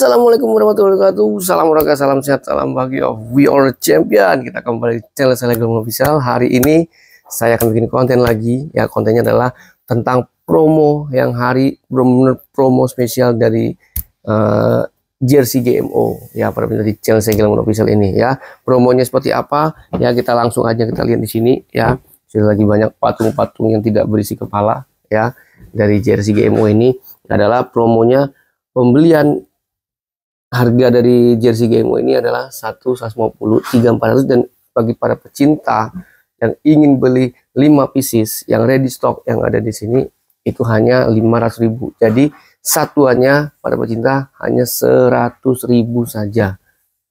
Assalamualaikum warahmatullahi wabarakatuh Salam olahraga, salam sehat, salam bahagia. We Are Champion Kita kembali di channel saya Official Hari ini saya akan bikin konten lagi Ya kontennya adalah tentang promo yang hari benar promo spesial dari uh, jersey GMO Ya pada di channel saya Official ini ya Promonya seperti apa Ya kita langsung aja kita lihat di sini ya Sudah lagi banyak patung-patung yang tidak berisi kepala ya Dari jersey GMO ini adalah promonya pembelian harga dari jersey Gemo ini adalah 150, 3400 dan bagi para pecinta yang ingin beli 5 pieces yang ready stock yang ada di sini itu hanya 500.000. Jadi satuannya para pecinta hanya 100.000 saja.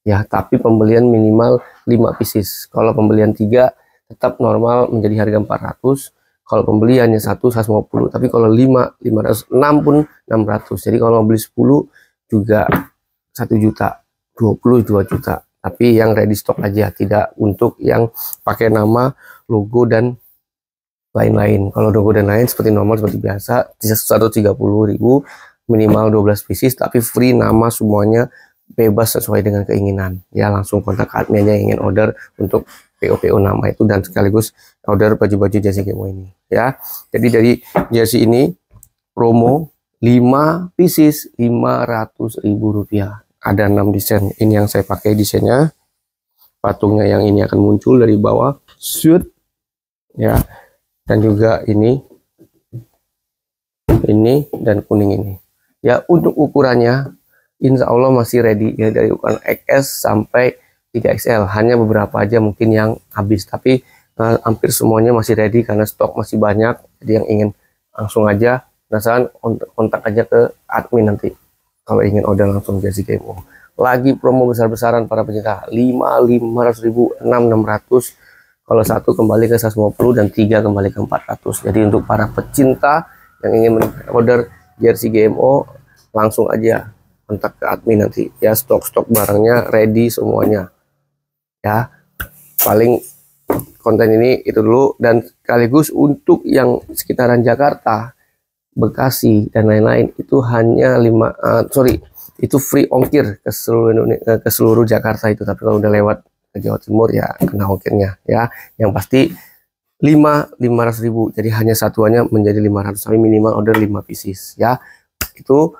Ya, tapi pembelian minimal 5 pieces. Kalau pembelian 3 tetap normal menjadi harga 400. Kalau pembeliannya 1 150, tapi kalau 5 6 pun 600. Jadi kalau beli 10 juga satu juta, dua puluh dua juta. Tapi yang ready stock aja, tidak untuk yang pakai nama, logo, dan lain-lain. Kalau logo dan lain seperti normal, seperti biasa, satu tiga puluh ribu, minimal 12 pieces, tapi free nama semuanya bebas sesuai dengan keinginan. Ya langsung kontak adminnya yang ingin order untuk PO-PO nama itu dan sekaligus order baju-baju jersey Gemo ini ya. Jadi dari jersey ini promo 5 pieces 500 ribu rupiah ada 6 desain ini yang saya pakai desainnya patungnya yang ini akan muncul dari bawah shoot ya dan juga ini ini dan kuning ini ya untuk ukurannya Insya Allah masih ready ya dari ukuran XS sampai 3XL hanya beberapa aja mungkin yang habis tapi eh, hampir semuanya masih ready karena stok masih banyak jadi yang ingin langsung aja penasaran kontak aja ke admin nanti kalau ingin order langsung jersey gmo lagi promo besar-besaran para pecinta 5 500 ribu 6 600 kalau satu kembali ke 150 dan tiga kembali ke 400 jadi untuk para pecinta yang ingin order jersey GMO langsung aja kontak ke admin nanti ya stok-stok barangnya ready semuanya ya paling konten ini itu dulu dan sekaligus untuk yang sekitaran Jakarta Bekasi dan lain-lain itu hanya lima uh, sorry itu free ongkir ke seluruh Indonesia, eh, ke seluruh Jakarta itu tapi kalau udah lewat ke Jawa Timur ya kena ongkirnya ya yang pasti lima lima ratus ribu jadi hanya satuannya menjadi lima ratus tapi minimal order lima pieces ya itu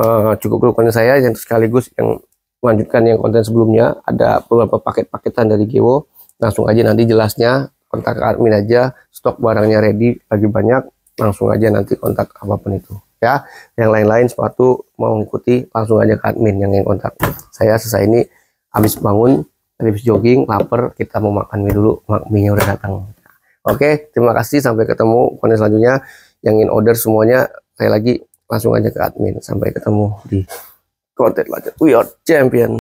uh, cukup dulu saya yang sekaligus yang melanjutkan yang konten sebelumnya ada beberapa paket-paketan dari Gewo langsung aja nanti jelasnya kontak admin aja stok barangnya ready lagi banyak langsung aja nanti kontak apapun itu ya yang lain-lain sepatu mau ngikuti langsung aja ke admin yang yang kontak saya selesai ini habis bangun habis jogging lapar kita mau makan mie dulu mie udah datang oke terima kasih sampai ketemu konten selanjutnya yang ingin order semuanya saya lagi langsung aja ke admin sampai ketemu di konten lanjut we are champion